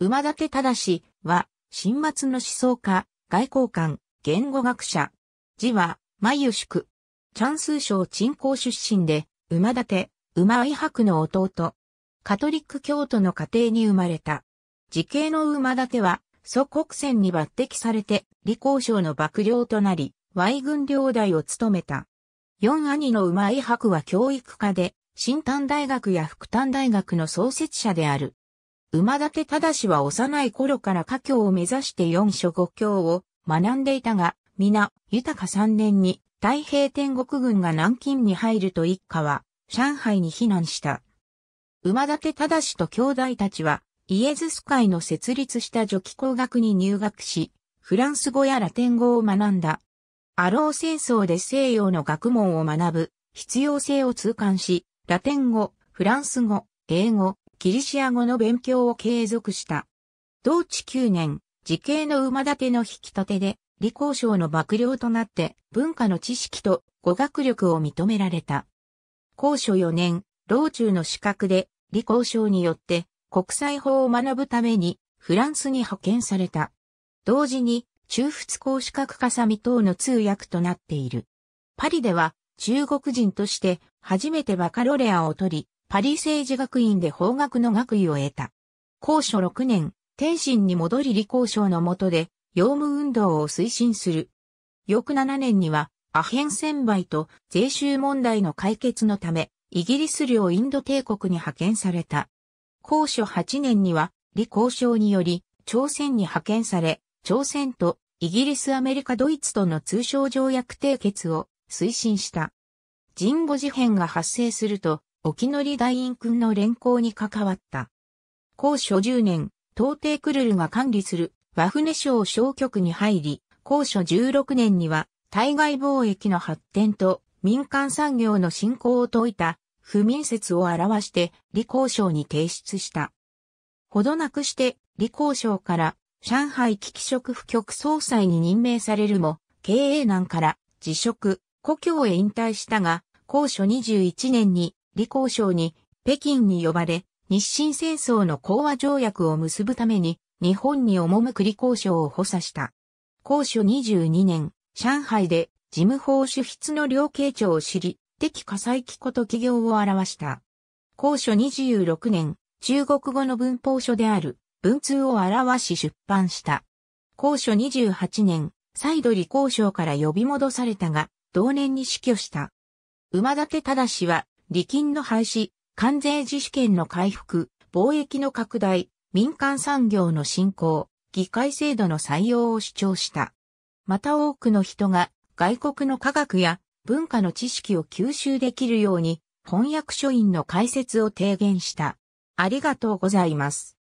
馬立正は、新末の思想家、外交官、言語学者。字は、眉宿。チャンス省鎮江出身で、馬立、馬愛博の弟。カトリック教徒の家庭に生まれた。時系の馬立は、祖国戦に抜擢されて、李光省の幕僚となり、Y 軍領代を務めた。四兄の馬愛博は教育家で、新丹大学や福丹大学の創設者である。馬立忠は幼い頃から家教を目指して四書五教を学んでいたが、皆、豊か三年に太平天国軍が南京に入ると一家は上海に避難した。馬立忠と兄弟たちはイエズス会の設立した女期工学に入学し、フランス語やラテン語を学んだ。アロー戦争で西洋の学問を学ぶ必要性を痛感し、ラテン語、フランス語、英語、ギリシア語の勉強を継続した。同治9年、時系の馬立ての引き立てで、李光省の幕僚となって文化の知識と語学力を認められた。高所4年、老中の資格で李光省によって国際法を学ぶためにフランスに派遣された。同時に中仏公資格かさみ等の通訳となっている。パリでは中国人として初めてバカロレアを取り、パリ政治学院で法学の学位を得た。高所6年、天津に戻り理工省の下で、用務運動を推進する。翌7年には、アヘン戦売と税収問題の解決のため、イギリス領インド帝国に派遣された。高所8年には、李工省により、朝鮮に派遣され、朝鮮とイギリスアメリカドイツとの通商条約締結を推進した。人語事変が発生すると、沖り大院君の連行に関わった。高所10年、東帝クルルが管理する和船省小局に入り、高所16年には対外貿易の発展と民間産業の振興を説いた不民説を表して李工省に提出した。ほどなくして李工省から上海危機職不局総裁に任命されるも、経営難から辞職、故郷へ引退したが、高所21年に李光省に北京に呼ばれ、日清戦争の講和条約を結ぶために日本に赴く李光省を補佐した。高書22年、上海で事務法主筆の両慶長を知り、敵火災機こと企業を表した。高書26年、中国語の文法書である文通を表し出版した。高書28年、再度李光省から呼び戻されたが、同年に死去した。馬立忠は利金の廃止、関税自主権の回復、貿易の拡大、民間産業の振興、議会制度の採用を主張した。また多くの人が外国の科学や文化の知識を吸収できるように翻訳書院の解説を提言した。ありがとうございます。